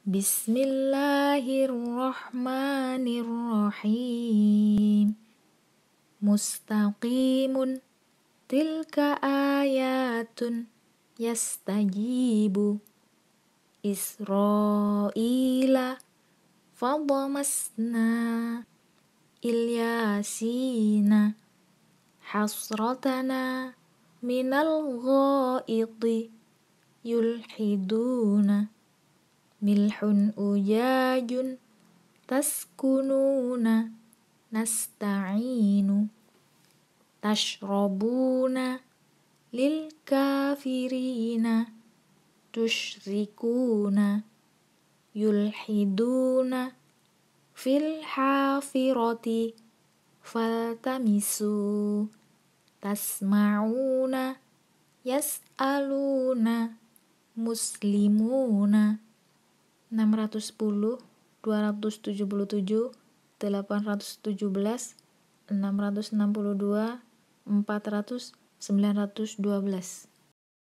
Bismillahirrahmanirrahim Mustaqimun Tilka ayatun Yastajibu Israila Fadamasna Ilyasina Hasratana Minal ghaidi Yulhiduna ملح أجاج تسكنون نستعين تشربون للكافرين تشركون يلحدون في الحافرة فالتمسوا تسمعون يسألون مسلمون 610, 277, 817, 662, 400, 912.